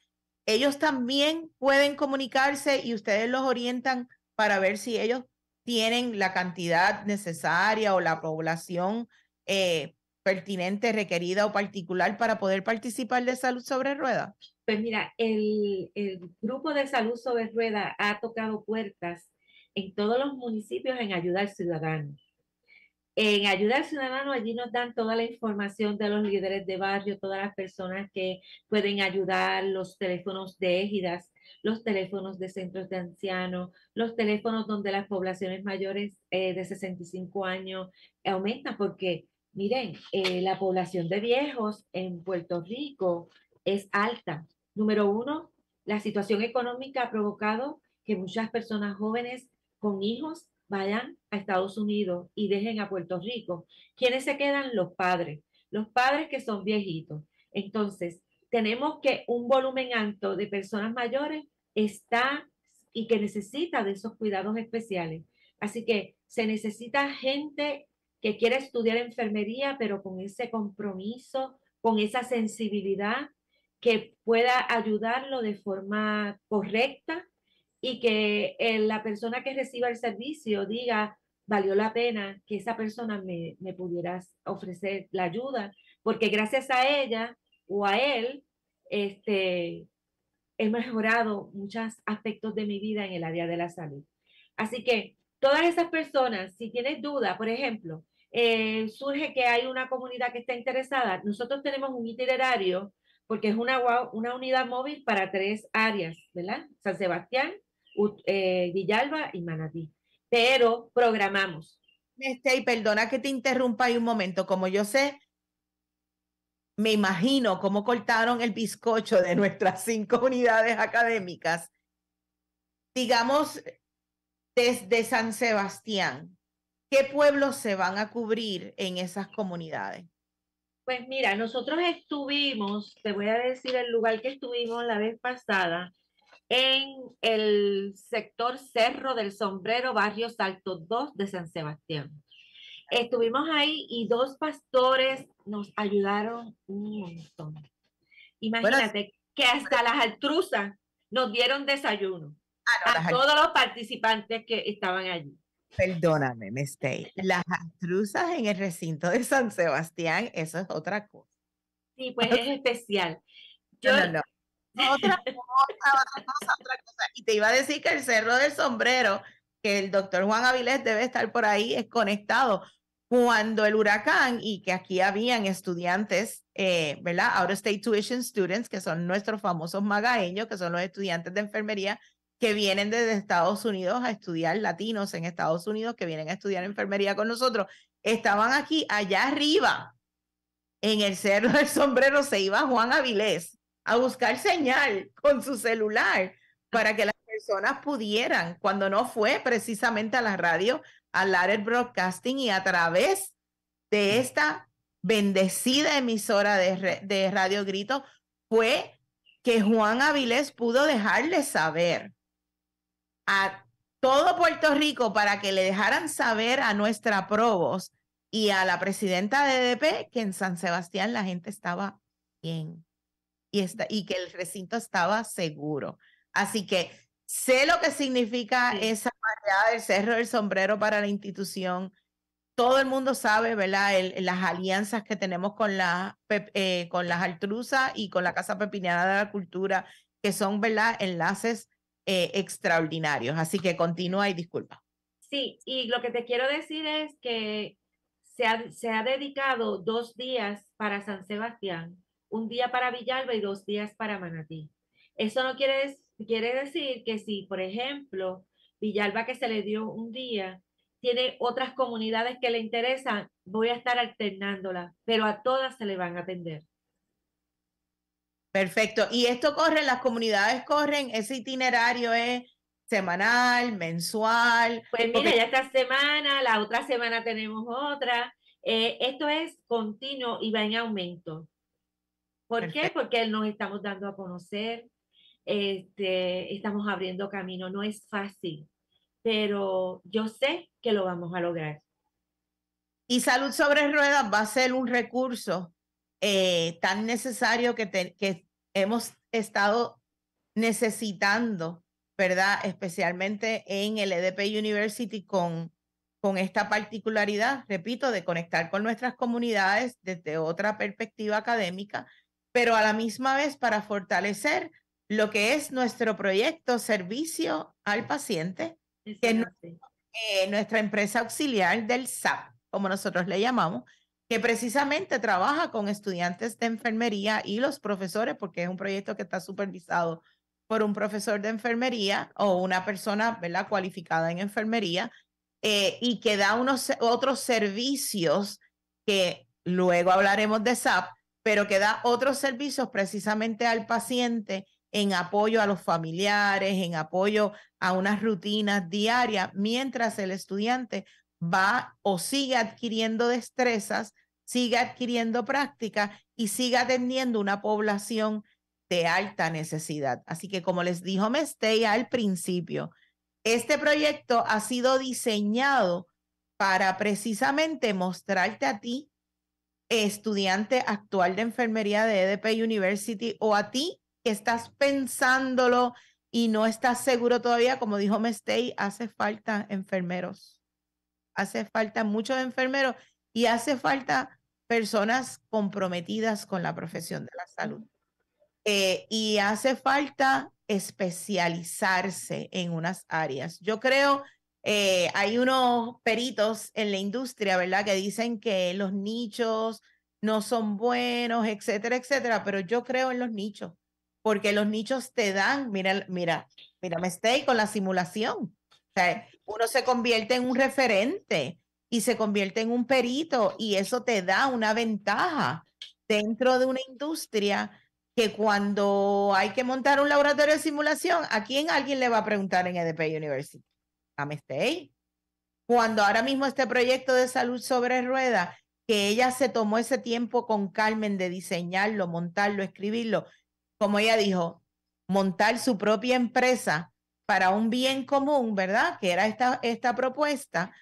Ellos también pueden comunicarse y ustedes los orientan para ver si ellos tienen la cantidad necesaria o la población eh, pertinente, requerida o particular para poder participar de salud sobre Rueda. Pues mira, el, grupo de salud sobre Rueda ha tocado puertas en todos los municipios en ayudar al ciudadano. En Ayuda al Ciudadano, allí nos dan toda la información de los líderes de barrio, todas las personas que pueden ayudar, los teléfonos de égidas, los teléfonos de centros de ancianos, los teléfonos donde las poblaciones mayores eh, de 65 años aumentan, porque miren, eh, la población de viejos en Puerto Rico es alta. Número uno, la situación económica ha provocado que muchas personas jóvenes con hijos vayan a Estados Unidos y dejen a Puerto Rico. ¿Quiénes se quedan? Los padres, los padres que son viejitos. Entonces, tenemos que un volumen alto de personas mayores está y que necesita de esos cuidados especiales. Así que se necesita gente que quiera estudiar enfermería, pero con ese compromiso, con esa sensibilidad que pueda ayudarlo de forma correcta y que eh, la persona que reciba el servicio diga, valió la pena que esa persona me, me pudiera ofrecer la ayuda, porque gracias a ella o a él, este, he mejorado muchos aspectos de mi vida en el área de la salud. Así que todas esas personas, si tienes duda, por ejemplo, eh, surge que hay una comunidad que está interesada, nosotros tenemos un itinerario porque es una, una unidad móvil para tres áreas, ¿verdad? San Sebastián, eh, Villalba y Manatí. Pero programamos. Este, y perdona que te interrumpa ahí un momento, como yo sé, me imagino cómo cortaron el bizcocho de nuestras cinco unidades académicas. Digamos, desde San Sebastián, ¿qué pueblos se van a cubrir en esas comunidades? Pues mira, nosotros estuvimos, te voy a decir el lugar que estuvimos la vez pasada, en el sector Cerro del Sombrero, barrio Salto 2 de San Sebastián. Estuvimos ahí y dos pastores nos ayudaron un montón. Imagínate que hasta las altruzas nos dieron desayuno ah, a todos los participantes que estaban allí. Perdóname, estoy... Las altruzas en el recinto de San Sebastián, eso es otra cosa. Sí, pues es especial. Yo, no, no, y te iba a decir que el Cerro del Sombrero, que el doctor Juan Avilés debe estar por ahí, es conectado. Cuando el huracán y que aquí habían estudiantes, eh, ¿verdad? Out of State Tuition Students, que son nuestros famosos magaeños, que son los estudiantes de enfermería que vienen desde Estados Unidos a estudiar, latinos en Estados Unidos que vienen a estudiar enfermería con nosotros, estaban aquí, allá arriba, en el Cerro del Sombrero, se iba Juan Avilés a buscar señal con su celular para que las personas pudieran, cuando no fue precisamente a la radio, hablar el Broadcasting y a través de mm. esta bendecida emisora de, Radio Grito, fue que Juan Avilés pudo dejarle saber a todo Puerto Rico para que le dejaran saber a nuestra provos y a la presidenta de DP que en San Sebastián la gente estaba bien y, y que el recinto estaba seguro. Así que sé lo que significa esa barriada del cerro del sombrero para la institución. Todo el mundo sabe, ¿verdad? las alianzas que tenemos con, la, eh, con las altruzas y con la Casa Pepiniana de la Cultura, que son, ¿verdad? Enlaces eh, extraordinarios. Así que continúa y disculpa. Sí, y lo que te quiero decir es que se ha, se ha dedicado dos días para San Sebastián un día para Villalba y dos días para Manatí. Eso no quiere, decir que si, por ejemplo, Villalba que se le dio un día, tiene otras comunidades que le interesan, voy a estar alternándolas, pero a todas se le van a atender. Perfecto. Y esto corre, las comunidades corren, ese itinerario es semanal, mensual. Pues mira, ya esta semana, la otra semana tenemos otra. Eh, esto es continuo y va en aumento. ¿Por qué? Porque nos estamos dando a conocer, este, estamos abriendo camino, no es fácil, pero yo sé que lo vamos a lograr. Y Salud sobre Ruedas va a ser un recurso eh, tan necesario que, que hemos estado necesitando, ¿verdad? Especialmente en el EDP University con, con esta particularidad, repito, de conectar con nuestras comunidades desde otra perspectiva académica, pero a la misma vez para fortalecer lo que es nuestro proyecto servicio al paciente, que es eh, nuestra empresa auxiliar del SAP, como nosotros le llamamos, que precisamente trabaja con estudiantes de enfermería y los profesores, porque es un proyecto que está supervisado por un profesor de enfermería o una persona cualificada en enfermería eh, y que da unos otros servicios que luego hablaremos de SAP, pero que da otros servicios precisamente al paciente en apoyo a los familiares, en apoyo a unas rutinas diarias, mientras el estudiante va o sigue adquiriendo destrezas, sigue adquiriendo práctica y sigue atendiendo una población de alta necesidad. Así que como les dijo Mestey al principio, este proyecto ha sido diseñado para precisamente mostrarte a ti estudiante actual de enfermería de EDP University o a ti que estás pensándolo y no estás seguro todavía, como dijo Mestey, hace falta enfermeros. Hace falta muchos enfermeros y hace falta personas comprometidas con la profesión de la salud. Eh, y hace falta especializarse en unas áreas. Yo creo eh, hay unos peritos en la industria, ¿verdad?, que dicen que los nichos no son buenos, etcétera, etcétera, pero yo creo en los nichos, porque los nichos te dan, mira, mira, mira, me estoy con la simulación. sea, uno se convierte en un referente y se convierte en un perito y eso te da una ventaja dentro de una industria que cuando hay que montar un laboratorio de simulación, ¿a quién alguien le va a preguntar en EDP University? Amestey. Cuando ahora mismo este proyecto de salud sobre rueda, que ella se tomó ese tiempo con Carmen de diseñarlo, montarlo, escribirlo, como ella dijo, montar su propia empresa para un bien común, ¿verdad? Que era esta, esta propuesta,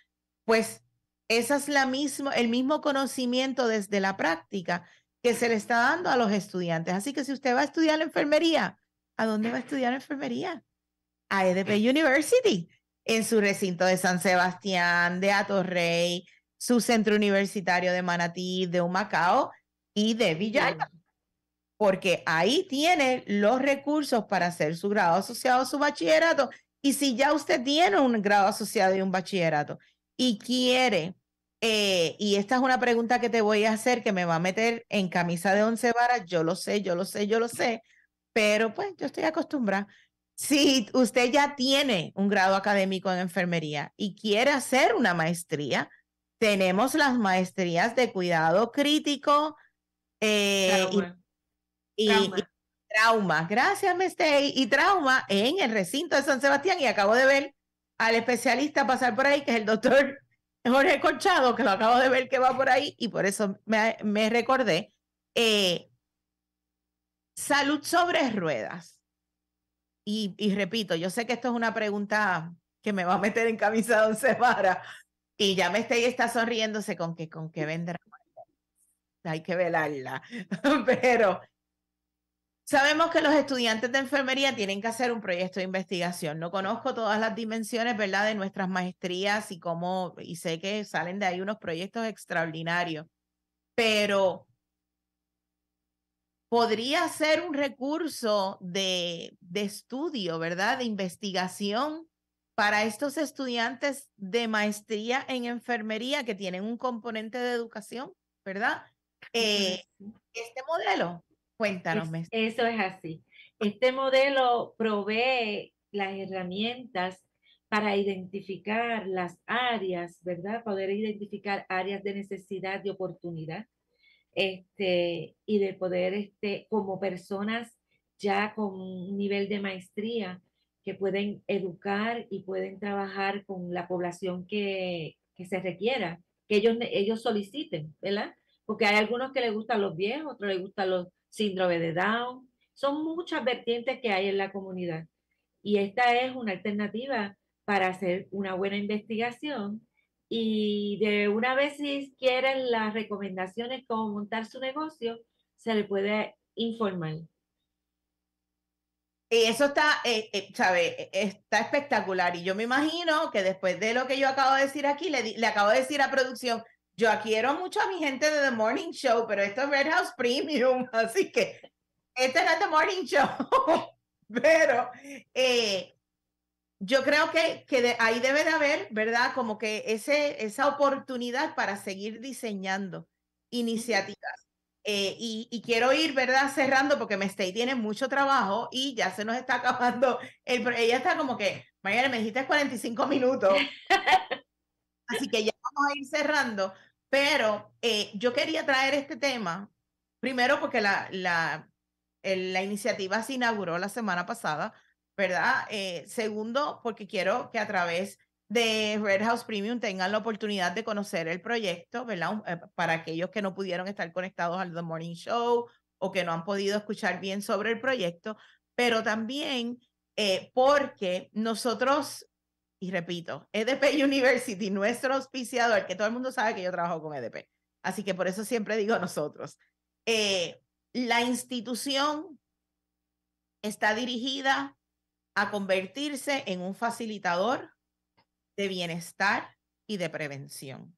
pues esa es la mismo, el mismo conocimiento desde la práctica que se le está dando a los estudiantes. Así que si usted va a estudiar enfermería, ¿a dónde va a estudiar enfermería? A EDP eh. University en su recinto de San Sebastián, de Atorrey, su centro universitario de Manatí, de Humacao y de Villalba. Porque ahí tiene los recursos para hacer su grado asociado, su bachillerato. Y si ya usted tiene un grado asociado y un bachillerato y quiere, eh, y esta es una pregunta que te voy a hacer que me va a meter en camisa de once varas, yo lo sé, yo lo sé, yo lo sé, pero pues yo estoy acostumbrada si usted ya tiene un grado académico en enfermería y quiere hacer una maestría, tenemos las maestrías de cuidado crítico eh, Y, trauma. Gracias, Mestey. Y trauma en el recinto de San Sebastián. Y acabo de ver al especialista pasar por ahí, que es el doctor Jorge Conchado, que lo acabo de ver que va por ahí. Y por eso me, recordé. Eh, salud sobre ruedas y, repito, yo sé que esto es una pregunta que me va a meter en camisa de once y ya me está y está sonriéndose con que, con que vendrá. Hay que velarla. Pero sabemos que los estudiantes de enfermería tienen que hacer un proyecto de investigación. No conozco todas las dimensiones, ¿verdad?, de nuestras maestrías y cómo, y sé que salen de ahí unos proyectos extraordinarios. Pero podría ser un recurso de, estudio, ¿verdad? De investigación para estos estudiantes de maestría en enfermería que tienen un componente de educación, ¿verdad? Eh, este modelo, cuéntanos. eso es así. Este modelo provee las herramientas para identificar las áreas, ¿verdad? Poder identificar áreas de necesidad y oportunidad este, y de poder, este, como personas ya con un nivel de maestría, que pueden educar y pueden trabajar con la población que, se requiera, que ellos, ellos soliciten, ¿verdad? Porque hay algunos que les gustan los viejos, otros les gustan los síndrome de Down. Son muchas vertientes que hay en la comunidad. Y esta es una alternativa para hacer una buena investigación y de una vez si quieren las recomendaciones cómo montar su negocio, se le puede informar. Y eso está, eh, eh ¿sabe? Eh, está espectacular. Y yo me imagino que después de lo que yo acabo de decir aquí, le, le acabo de decir a producción, yo quiero mucho a mi gente de The Morning Show, pero esto es Red House Premium, así que este no es The Morning Show. pero eh, yo creo que, que ahí debe de haber, ¿verdad? Como que ese, esa oportunidad para seguir diseñando iniciativas. Eh, y, quiero ir, ¿verdad? Cerrando porque Mestey tiene mucho trabajo y ya se nos está acabando. ella está como que, mañana me dijiste 45 minutos. Así que ya vamos a ir cerrando. Pero eh, yo quería traer este tema, primero porque la, la, la iniciativa se inauguró la semana pasada ¿verdad? Eh, segundo, porque quiero que a través de Red House Premium tengan la oportunidad de conocer el proyecto, ¿verdad? Eh, para aquellos que no pudieron estar conectados al The Morning Show o que no han podido escuchar bien sobre el proyecto, pero también eh, porque nosotros, y repito, EDP University, nuestro auspiciador, que todo el mundo sabe que yo trabajo con EDP, así que por eso siempre digo nosotros, la institución está dirigida a convertirse en un facilitador de bienestar y de prevención.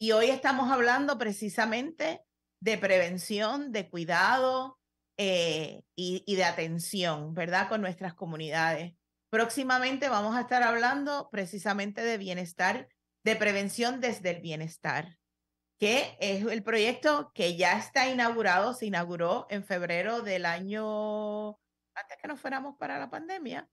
Y hoy estamos hablando precisamente de prevención, de cuidado eh, y, y de atención, ¿verdad? Con nuestras comunidades. Próximamente vamos a estar hablando precisamente de bienestar, de prevención desde el bienestar, que es el proyecto que ya está inaugurado, se inauguró en febrero del año antes que nos fuéramos para la pandemia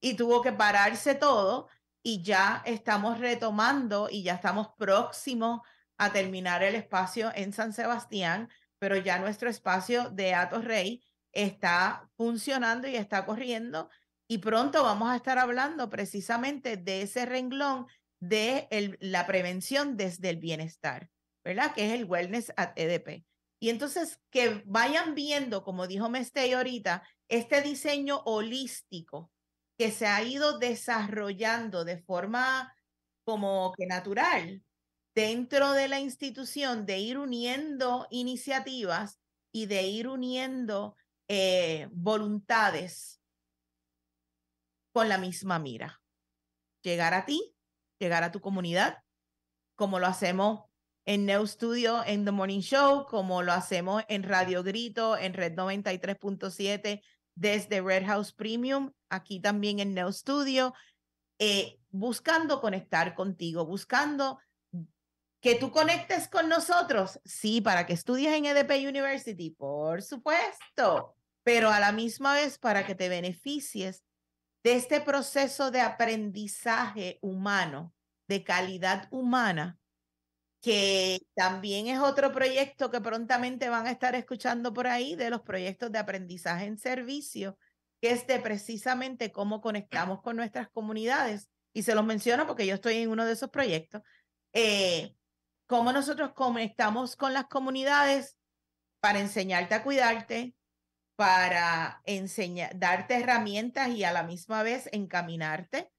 y tuvo que pararse todo y ya estamos retomando y ya estamos próximos a terminar el espacio en San Sebastián, pero ya nuestro espacio de Atos Rey está funcionando y está corriendo y pronto vamos a estar hablando precisamente de ese renglón de la prevención desde el bienestar, ¿verdad? Que es el Wellness at EDP. Y entonces que vayan viendo, como dijo Mestey ahorita, este diseño holístico que se ha ido desarrollando de forma como que natural dentro de la institución, de ir uniendo iniciativas y de ir uniendo eh, voluntades con la misma mira. Llegar a ti, llegar a tu comunidad, como lo hacemos en Neo Studio, en The Morning Show, como lo hacemos en Radio Grito, en Red 93.7, desde Red House Premium, aquí también en Neo Studio, eh, buscando conectar contigo, buscando que tú conectes con nosotros, sí, para que estudies en EDP University, por supuesto, pero a la misma vez para que te beneficies de este proceso de aprendizaje humano, de calidad humana, que también es otro proyecto que prontamente van a estar escuchando por ahí de los proyectos de aprendizaje en servicio, que es de precisamente cómo conectamos con nuestras comunidades. Y se los menciono porque yo estoy en uno de esos proyectos. Eh, cómo nosotros conectamos con las comunidades para enseñarte a cuidarte, para enseñar, darte herramientas y a la misma vez encaminarte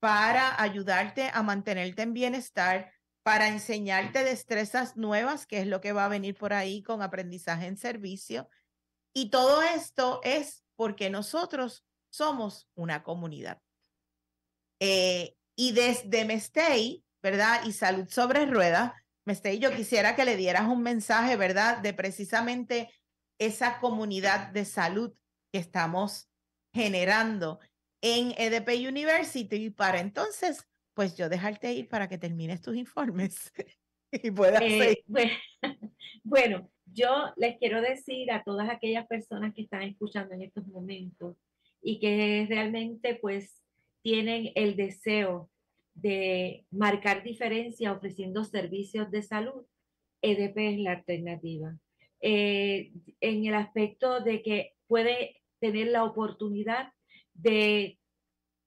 para ayudarte a mantenerte en bienestar, para enseñarte destrezas nuevas, que es lo que va a venir por ahí con aprendizaje en servicio. Y todo esto es porque nosotros somos una comunidad. Eh, y desde Mestey, ¿verdad? Y Salud sobre Rueda, Mestey, yo quisiera que le dieras un mensaje, ¿verdad? De precisamente esa comunidad de salud que estamos generando en EDP University para entonces pues yo dejarte ir para que termines tus informes y puedas eh, pues, bueno, yo les quiero decir a todas aquellas personas que están escuchando en estos momentos y que realmente pues tienen el deseo de marcar diferencia ofreciendo servicios de salud, EDP es la alternativa. Eh, en el aspecto de que puede tener la oportunidad de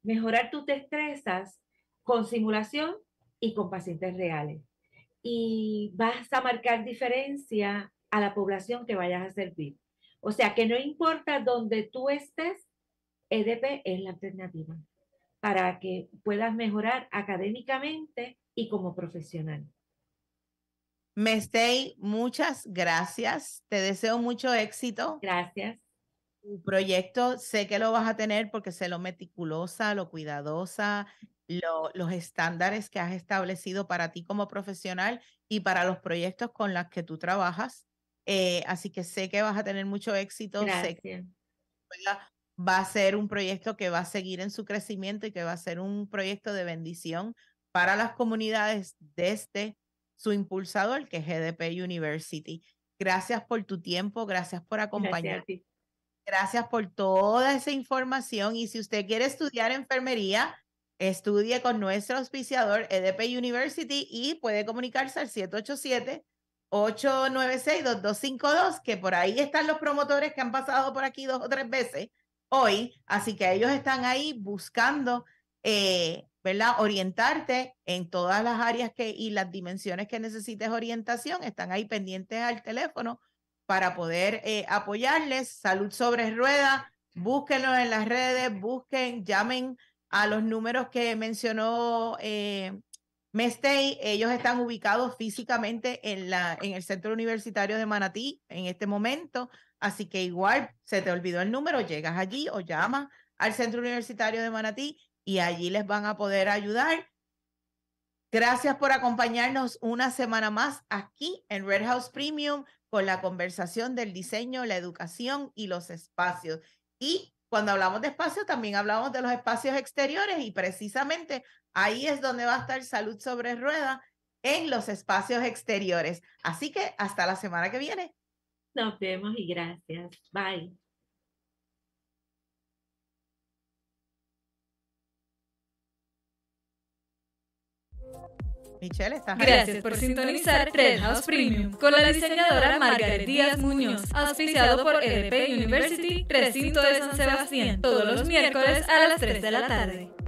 mejorar tus destrezas con simulación y con pacientes reales. Y vas a marcar diferencia a la población que vayas a servir. O sea que no importa dónde tú estés, EDP es la alternativa para que puedas mejorar académicamente y como profesional. Mestey, muchas gracias. Te deseo mucho éxito. Gracias tu proyecto sé que lo vas a tener porque sé lo meticulosa, lo cuidadosa, lo, los estándares que has establecido para ti como profesional y para los proyectos con los que tú trabajas. Eh, así que sé que vas a tener mucho éxito. Sé que, va a ser un proyecto que va a seguir en su crecimiento y que va a ser un proyecto de bendición para las comunidades desde su impulsador, que es GDP University. Gracias por tu tiempo, gracias por acompañarnos. Gracias por toda esa información y si usted quiere estudiar enfermería, estudie con nuestro auspiciador EDP University y puede comunicarse al 787. 896-2252, que por ahí están los promotores que han pasado por aquí dos o tres veces hoy, así que ellos están ahí buscando, eh, ¿verdad? Orientarte en todas las áreas que, y las dimensiones que necesites orientación, están ahí pendientes al teléfono para poder eh, apoyarles. Salud sobre Rueda... búsquenlo en las redes, busquen, llamen a los números que mencionó eh, Mestey. Ellos están ubicados físicamente en, la, en el Centro Universitario de Manatí en este momento, así que igual se te olvidó el número, llegas allí o llamas al Centro Universitario de Manatí y allí les van a poder ayudar. Gracias por acompañarnos una semana más aquí en Red House Premium con la conversación del diseño, la educación y los espacios. Y cuando hablamos de espacios, también hablamos de los espacios exteriores y precisamente ahí es donde va a estar Salud sobre Rueda, en los espacios exteriores. Así que hasta la semana que viene. Nos vemos y gracias. Bye. Michelle, Gracias por sintonizar Red Premium con la diseñadora Margaret Díaz Muñoz, auspiciado por EDP University, recinto de San Sebastián, todos los miércoles a las 3 de la tarde.